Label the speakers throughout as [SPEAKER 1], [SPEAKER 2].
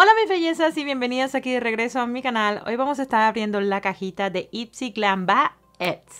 [SPEAKER 1] Hola mis bellezas y bienvenidas aquí de regreso a mi canal. Hoy vamos a estar abriendo la cajita de Ipsy Glam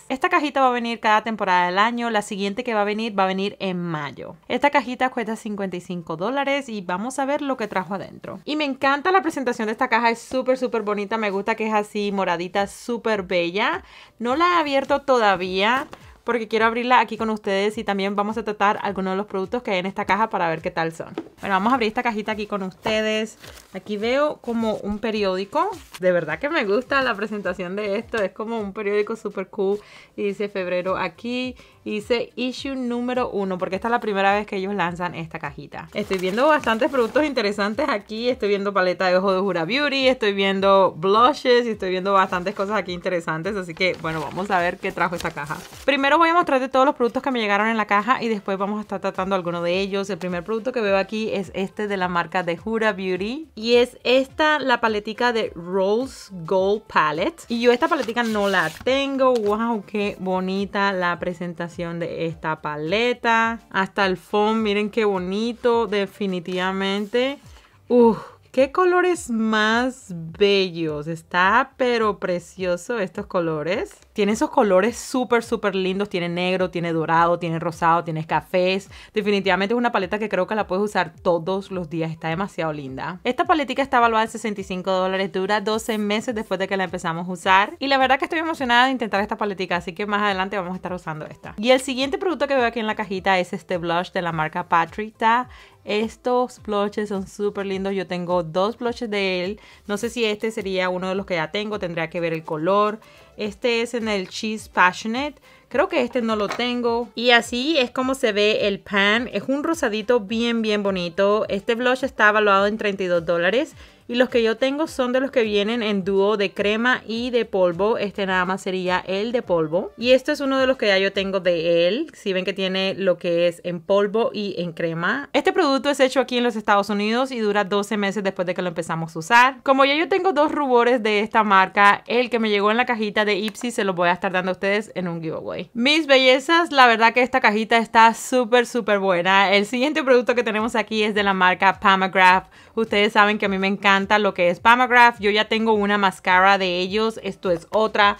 [SPEAKER 1] esta cajita va a venir cada temporada del año, la siguiente que va a venir va a venir en mayo. Esta cajita cuesta 55 dólares y vamos a ver lo que trajo adentro. Y me encanta la presentación de esta caja, es súper súper bonita, me gusta que es así moradita, súper bella. No la he abierto todavía, porque quiero abrirla aquí con ustedes y también vamos a tratar algunos de los productos que hay en esta caja para ver qué tal son. Bueno, vamos a abrir esta cajita aquí con ustedes. Aquí veo como un periódico. De verdad que me gusta la presentación de esto. Es como un periódico super cool y dice febrero aquí Hice issue número uno porque esta es la primera vez que ellos lanzan esta cajita. Estoy viendo bastantes productos interesantes aquí. Estoy viendo paleta de ojos de Jura Beauty, estoy viendo blushes y estoy viendo bastantes cosas aquí interesantes. Así que bueno, vamos a ver qué trajo esta caja. Primero voy a mostrarte todos los productos que me llegaron en la caja y después vamos a estar tratando alguno de ellos. El primer producto que veo aquí es este de la marca de Jura Beauty y es esta, la paletica de Rose Gold Palette. Y yo esta paletica no la tengo. ¡Wow! ¡Qué bonita la presentación! de esta paleta. Hasta el fondo, miren qué bonito, definitivamente. Qué colores más bellos. Está pero precioso estos colores. Tiene esos colores súper, súper lindos. Tiene negro, tiene dorado, tiene rosado, tiene cafés. Definitivamente es una paleta que creo que la puedes usar todos los días. Está demasiado linda. Esta paletica está evaluada en 65 dólares. Dura 12 meses después de que la empezamos a usar. Y la verdad que estoy emocionada de intentar esta paletica. Así que más adelante vamos a estar usando esta. Y el siguiente producto que veo aquí en la cajita es este blush de la marca Patrita. Estos blushes son súper lindos. Yo tengo dos blushes de él. No sé si este sería uno de los que ya tengo. Tendría que ver el color. Este es en el Cheese Passionate. Creo que este no lo tengo. Y así es como se ve el pan. Es un rosadito bien, bien bonito. Este blush está evaluado en 32 dólares. Y los que yo tengo son de los que vienen en dúo de crema y de polvo. Este nada más sería el de polvo. Y este es uno de los que ya yo tengo de él. Si ven que tiene lo que es en polvo y en crema. Este producto es hecho aquí en los Estados Unidos y dura 12 meses después de que lo empezamos a usar. Como ya yo tengo dos rubores de esta marca, el que me llegó en la cajita de Ipsy se lo voy a estar dando a ustedes en un giveaway. Mis bellezas, la verdad que esta cajita está súper, súper buena. El siguiente producto que tenemos aquí es de la marca Pamagraph. Ustedes saben que a mí me encanta lo que es Pamagraph. Yo ya tengo una máscara de ellos. Esto es otra.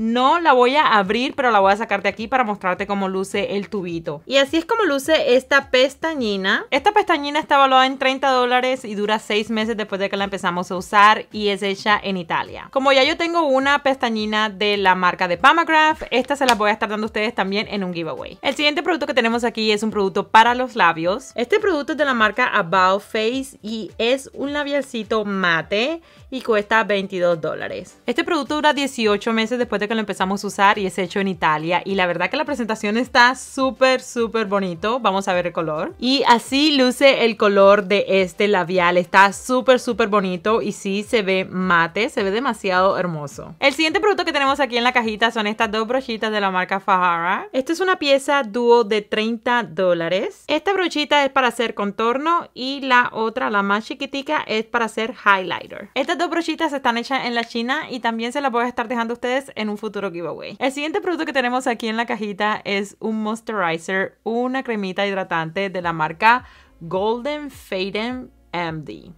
[SPEAKER 1] No la voy a abrir, pero la voy a sacarte aquí para mostrarte cómo luce el tubito. Y así es como luce esta pestañina. Esta pestañina está valuada en 30 dólares y dura 6 meses después de que la empezamos a usar y es hecha en Italia. Como ya yo tengo una pestañina de la marca de Pamagraph, esta se la voy a estar dando a ustedes también en un giveaway. El siguiente producto que tenemos aquí es un producto para los labios. Este producto es de la marca About Face y es un labialcito mate y cuesta 22 dólares. Este producto dura 18 meses después de que lo empezamos a usar y es hecho en Italia y la verdad que la presentación está súper súper bonito. Vamos a ver el color. Y así luce el color de este labial. Está súper súper bonito y sí se ve mate, se ve demasiado hermoso. El siguiente producto que tenemos aquí en la cajita son estas dos brochitas de la marca Fahara. Esta es una pieza dúo de 30 dólares. Esta brochita es para hacer contorno y la otra, la más chiquitica, es para hacer highlighter. Estas dos brochitas están hechas en la China y también se las voy a estar dejando a ustedes en un futuro giveaway. El siguiente producto que tenemos aquí en la cajita es un moisturizer, una cremita hidratante de la marca Golden Faden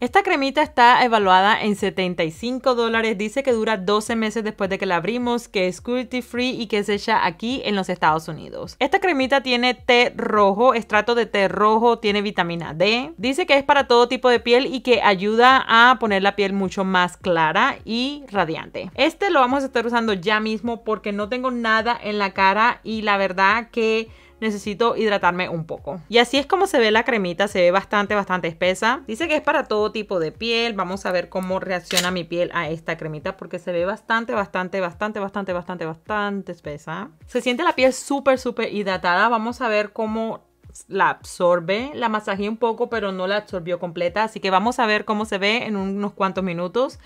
[SPEAKER 1] esta cremita está evaluada en 75 dólares, dice que dura 12 meses después de que la abrimos, que es cruelty free y que es hecha aquí en los Estados Unidos. Esta cremita tiene té rojo, estrato de té rojo, tiene vitamina D, dice que es para todo tipo de piel y que ayuda a poner la piel mucho más clara y radiante. Este lo vamos a estar usando ya mismo porque no tengo nada en la cara y la verdad que necesito hidratarme un poco. Y así es como se ve la cremita, se ve bastante, bastante espesa. Dice que es para todo tipo de piel, vamos a ver cómo reacciona mi piel a esta cremita porque se ve bastante, bastante, bastante, bastante, bastante, bastante espesa. Se siente la piel súper, súper hidratada, vamos a ver cómo la absorbe, la masajé un poco, pero no la absorbió completa. Así que vamos a ver cómo se ve en unos cuantos minutos.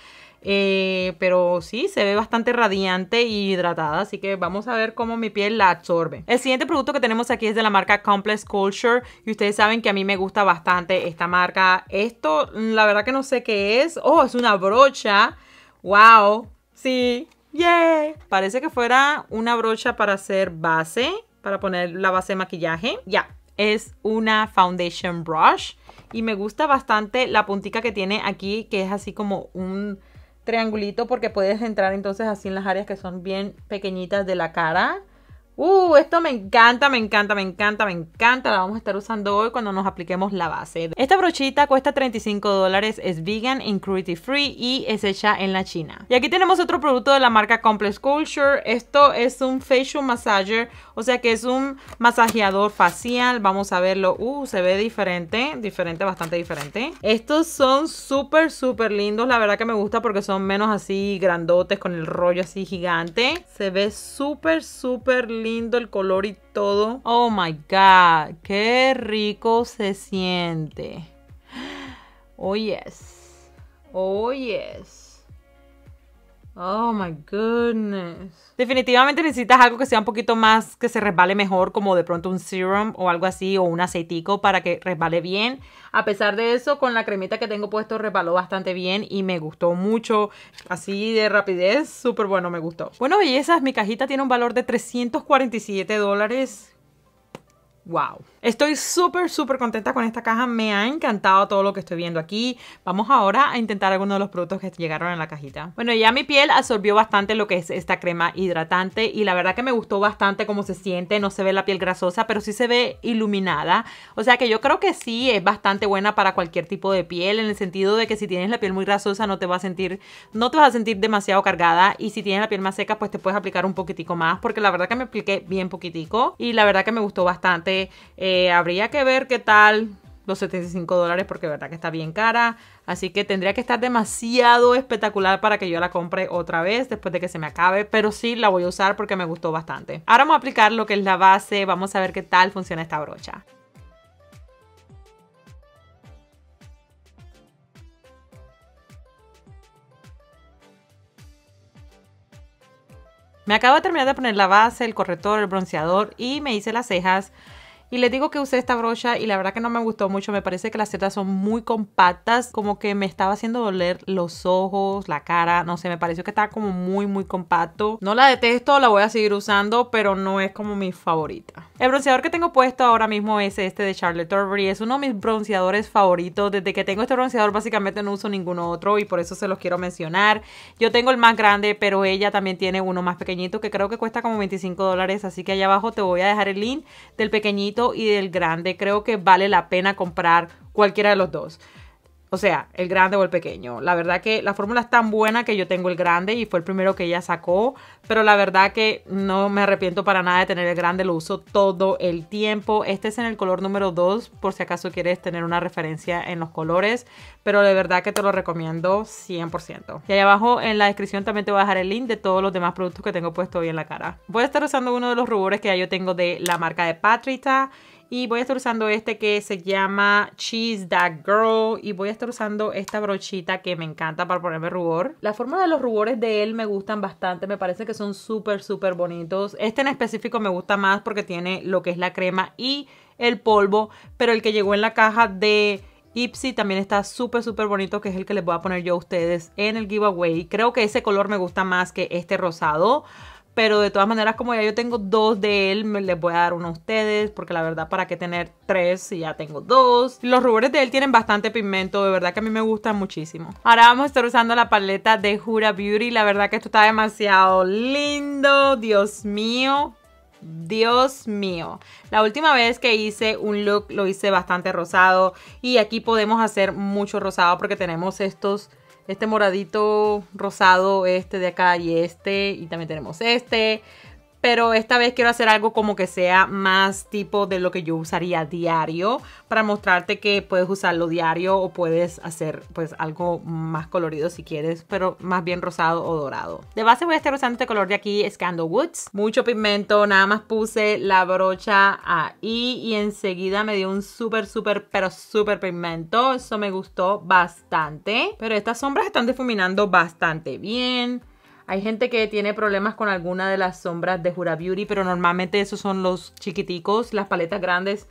[SPEAKER 1] Eh, pero sí, se ve bastante radiante y hidratada, así que vamos a ver cómo mi piel la absorbe. El siguiente producto que tenemos aquí es de la marca Complex Culture y ustedes saben que a mí me gusta bastante esta marca. Esto, la verdad que no sé qué es. Oh, es una brocha. ¡Wow! Sí, Yeah. Parece que fuera una brocha para hacer base, para poner la base de maquillaje. Ya, es una foundation brush y me gusta bastante la puntica que tiene aquí que es así como un triangulito porque puedes entrar entonces así en las áreas que son bien pequeñitas de la cara. Uh, esto me encanta, me encanta, me encanta, me encanta. La vamos a estar usando hoy cuando nos apliquemos la base. Esta brochita cuesta 35 dólares, es vegan, cruelty free y es hecha en la China. Y aquí tenemos otro producto de la marca Complex Culture. Esto es un facial massager, o sea que es un masajeador facial. Vamos a verlo. Uh, se ve diferente, diferente, bastante diferente. Estos son súper, súper lindos. La verdad que me gusta porque son menos así grandotes con el rollo así gigante. Se ve súper, súper lindo lindo el color y todo. Oh my God, qué rico se siente. Oh yes, oh yes. Oh my goodness. Definitivamente necesitas algo que sea un poquito más, que se resbale mejor, como de pronto un serum o algo así, o un aceitico para que resbale bien. A pesar de eso, con la cremita que tengo puesto resbaló bastante bien y me gustó mucho. Así de rapidez, súper bueno, me gustó. Bueno, bellezas, mi cajita tiene un valor de 347 dólares Wow. Estoy súper, súper contenta con esta caja. Me ha encantado todo lo que estoy viendo aquí. Vamos ahora a intentar algunos de los productos que llegaron en la cajita. Bueno, ya mi piel absorbió bastante lo que es esta crema hidratante y la verdad que me gustó bastante cómo se siente. No se ve la piel grasosa, pero sí se ve iluminada. O sea que yo creo que sí es bastante buena para cualquier tipo de piel en el sentido de que si tienes la piel muy grasosa no te vas a sentir, no te vas a sentir demasiado cargada y si tienes la piel más seca pues te puedes aplicar un poquitico más porque la verdad que me apliqué bien poquitico y la verdad que me gustó bastante eh, habría que ver qué tal los 75 dólares porque verdad que está bien cara. Así que tendría que estar demasiado espectacular para que yo la compre otra vez después de que se me acabe. Pero sí la voy a usar porque me gustó bastante. Ahora vamos a aplicar lo que es la base. Vamos a ver qué tal funciona esta brocha. Me acabo de terminar de poner la base, el corrector, el bronceador y me hice las cejas. Y les digo que usé esta brocha y la verdad que no me gustó mucho. Me parece que las setas son muy compactas. Como que me estaba haciendo doler los ojos, la cara. No sé, me pareció que estaba como muy, muy compacto. No la detesto, la voy a seguir usando, pero no es como mi favorita. El bronceador que tengo puesto ahora mismo es este de Charlotte Tilbury. Es uno de mis bronceadores favoritos. Desde que tengo este bronceador básicamente no uso ninguno otro y por eso se los quiero mencionar. Yo tengo el más grande, pero ella también tiene uno más pequeñito que creo que cuesta como 25 dólares. Así que allá abajo te voy a dejar el link del pequeñito y del grande. Creo que vale la pena comprar cualquiera de los dos. O sea, el grande o el pequeño. La verdad que la fórmula es tan buena que yo tengo el grande y fue el primero que ella sacó. Pero la verdad que no me arrepiento para nada de tener el grande. Lo uso todo el tiempo. Este es en el color número 2 por si acaso quieres tener una referencia en los colores. Pero de verdad que te lo recomiendo 100%. Y ahí abajo en la descripción también te voy a dejar el link de todos los demás productos que tengo puesto hoy en la cara. Voy a estar usando uno de los rubores que ya yo tengo de la marca de Patrita. Y voy a estar usando este que se llama Cheese That Girl. Y voy a estar usando esta brochita que me encanta para ponerme rubor. La forma de los rubores de él me gustan bastante. Me parece que son súper, súper bonitos. Este en específico me gusta más porque tiene lo que es la crema y el polvo. Pero el que llegó en la caja de... Ipsy también está súper, súper bonito, que es el que les voy a poner yo a ustedes en el giveaway. Creo que ese color me gusta más que este rosado pero de todas maneras como ya yo tengo dos de él, les voy a dar uno a ustedes, porque la verdad para qué tener tres si ya tengo dos. Los rubores de él tienen bastante pigmento, de verdad que a mí me gustan muchísimo. Ahora vamos a estar usando la paleta de Jura Beauty, la verdad que esto está demasiado lindo, Dios mío. Dios mío, la última vez que hice un look lo hice bastante rosado y aquí podemos hacer mucho rosado porque tenemos estos este moradito rosado, este de acá y este. Y también tenemos este pero esta vez quiero hacer algo como que sea más tipo de lo que yo usaría diario para mostrarte que puedes usarlo diario o puedes hacer pues algo más colorido si quieres, pero más bien rosado o dorado. De base voy a estar usando este color de aquí, Scandal Woods. Mucho pigmento, nada más puse la brocha ahí y enseguida me dio un súper, súper, pero súper pigmento. Eso me gustó bastante, pero estas sombras están difuminando bastante bien. Hay gente que tiene problemas con alguna de las sombras de Jura Beauty, pero normalmente esos son los chiquiticos, las paletas grandes.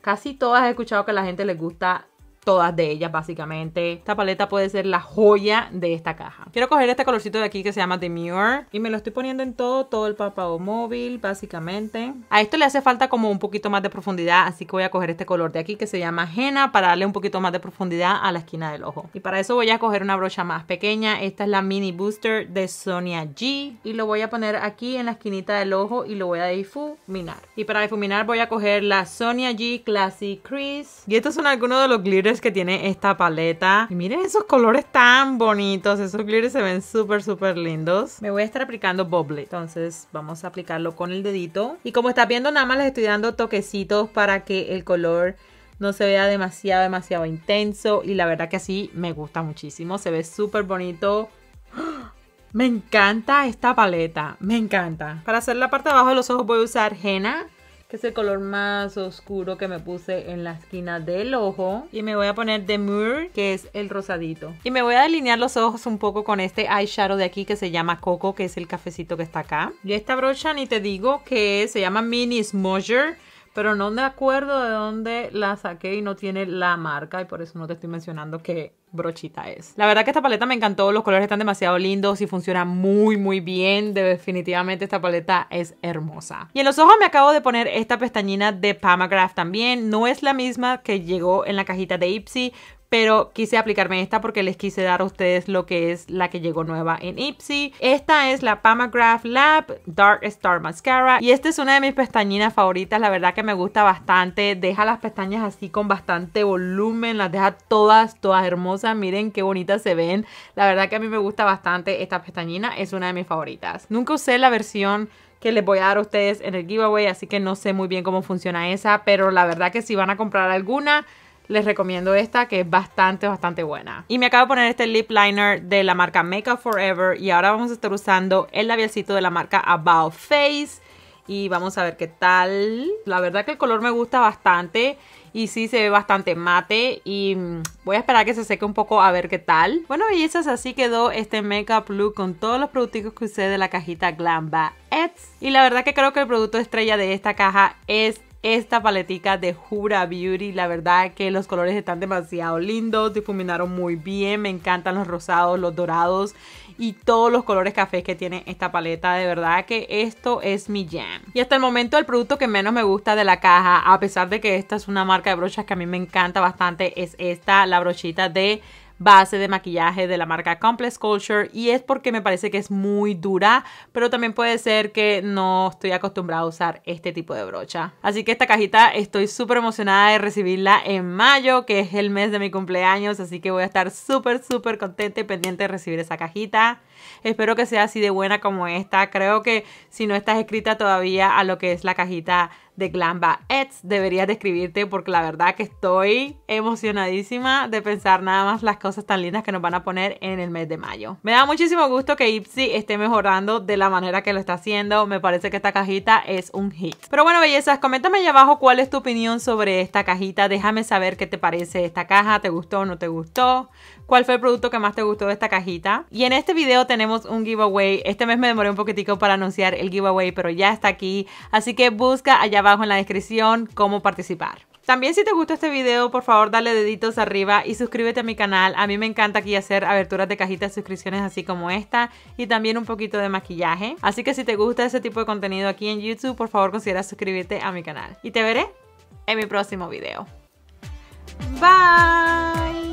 [SPEAKER 1] Casi todas he escuchado que a la gente les gusta todas de ellas básicamente. Esta paleta puede ser la joya de esta caja. Quiero coger este colorcito de aquí que se llama Demure y me lo estoy poniendo en todo, todo el párpado móvil básicamente. A esto le hace falta como un poquito más de profundidad, así que voy a coger este color de aquí que se llama Henna para darle un poquito más de profundidad a la esquina del ojo. Y para eso voy a coger una brocha más pequeña. Esta es la Mini Booster de Sonia G y lo voy a poner aquí en la esquinita del ojo y lo voy a difuminar. Y para difuminar voy a coger la Sonia G Classic Crease. Y estos son algunos de los glitters que tiene esta paleta. Y miren esos colores tan bonitos. Esos glitters se ven súper, súper lindos. Me voy a estar aplicando Bobble Entonces vamos a aplicarlo con el dedito. Y como estás viendo, nada más les estoy dando toquecitos para que el color no se vea demasiado, demasiado intenso. Y la verdad que así me gusta muchísimo. Se ve súper bonito. ¡Ah! Me encanta esta paleta, me encanta. Para hacer la parte de abajo de los ojos voy a usar henna que es el color más oscuro que me puse en la esquina del ojo. Y me voy a poner de Moor, que es el rosadito. Y me voy a delinear los ojos un poco con este eyeshadow de aquí que se llama Coco, que es el cafecito que está acá. Y esta brocha, ni te digo, que se llama Mini Smudger pero no me acuerdo de dónde la saqué y no tiene la marca y por eso no te estoy mencionando qué brochita es. La verdad que esta paleta me encantó, los colores están demasiado lindos y funciona muy muy bien, definitivamente esta paleta es hermosa. Y en los ojos me acabo de poner esta pestañina de Pamagraph también, no es la misma que llegó en la cajita de Ipsy, pero quise aplicarme esta porque les quise dar a ustedes lo que es la que llegó nueva en Ipsy. Esta es la Pamagraph Lab Dark Star Mascara y esta es una de mis pestañinas favoritas, la verdad que me gusta bastante, deja las pestañas así con bastante volumen, las deja todas, todas hermosas, miren qué bonitas se ven, la verdad que a mí me gusta bastante esta pestañina, es una de mis favoritas. Nunca usé la versión que les voy a dar a ustedes en el giveaway, así que no sé muy bien cómo funciona esa, pero la verdad que si van a comprar alguna les recomiendo esta que es bastante, bastante buena. Y me acabo de poner este lip liner de la marca Makeup Forever y ahora vamos a estar usando el labialcito de la marca About Face y vamos a ver qué tal. La verdad que el color me gusta bastante y sí se ve bastante mate y voy a esperar que se seque un poco a ver qué tal. Bueno, bellezas, así quedó este makeup look con todos los productos que usé de la cajita Glamba Eds. Y la verdad que creo que el producto estrella de esta caja es esta paletica de Jura Beauty. La verdad que los colores están demasiado lindos, difuminaron muy bien. Me encantan los rosados, los dorados y todos los colores cafés que tiene esta paleta. De verdad que esto es mi jam. Y hasta el momento el producto que menos me gusta de la caja, a pesar de que esta es una marca de brochas que a mí me encanta bastante, es esta, la brochita de base de maquillaje de la marca Complex Culture y es porque me parece que es muy dura, pero también puede ser que no estoy acostumbrada a usar este tipo de brocha. Así que esta cajita estoy súper emocionada de recibirla en mayo, que es el mes de mi cumpleaños, así que voy a estar súper, súper contenta y pendiente de recibir esa cajita. Espero que sea así de buena como esta. Creo que si no estás escrita todavía a lo que es la cajita de Glamba Eds. Deberías describirte porque la verdad que estoy emocionadísima de pensar nada más las cosas tan lindas que nos van a poner en el mes de mayo. Me da muchísimo gusto que Ipsy esté mejorando de la manera que lo está haciendo. Me parece que esta cajita es un hit. Pero bueno, bellezas, coméntame ahí abajo cuál es tu opinión sobre esta cajita. Déjame saber qué te parece esta caja. ¿Te gustó o no te gustó? cuál fue el producto que más te gustó de esta cajita. Y en este video tenemos un giveaway. Este mes me demoré un poquitico para anunciar el giveaway, pero ya está aquí. Así que busca allá abajo en la descripción cómo participar. También si te gustó este video, por favor dale deditos arriba y suscríbete a mi canal. A mí me encanta aquí hacer aberturas de cajitas suscripciones así como esta y también un poquito de maquillaje. Así que si te gusta ese tipo de contenido aquí en YouTube, por favor considera suscribirte a mi canal. Y te veré en mi próximo video. Bye!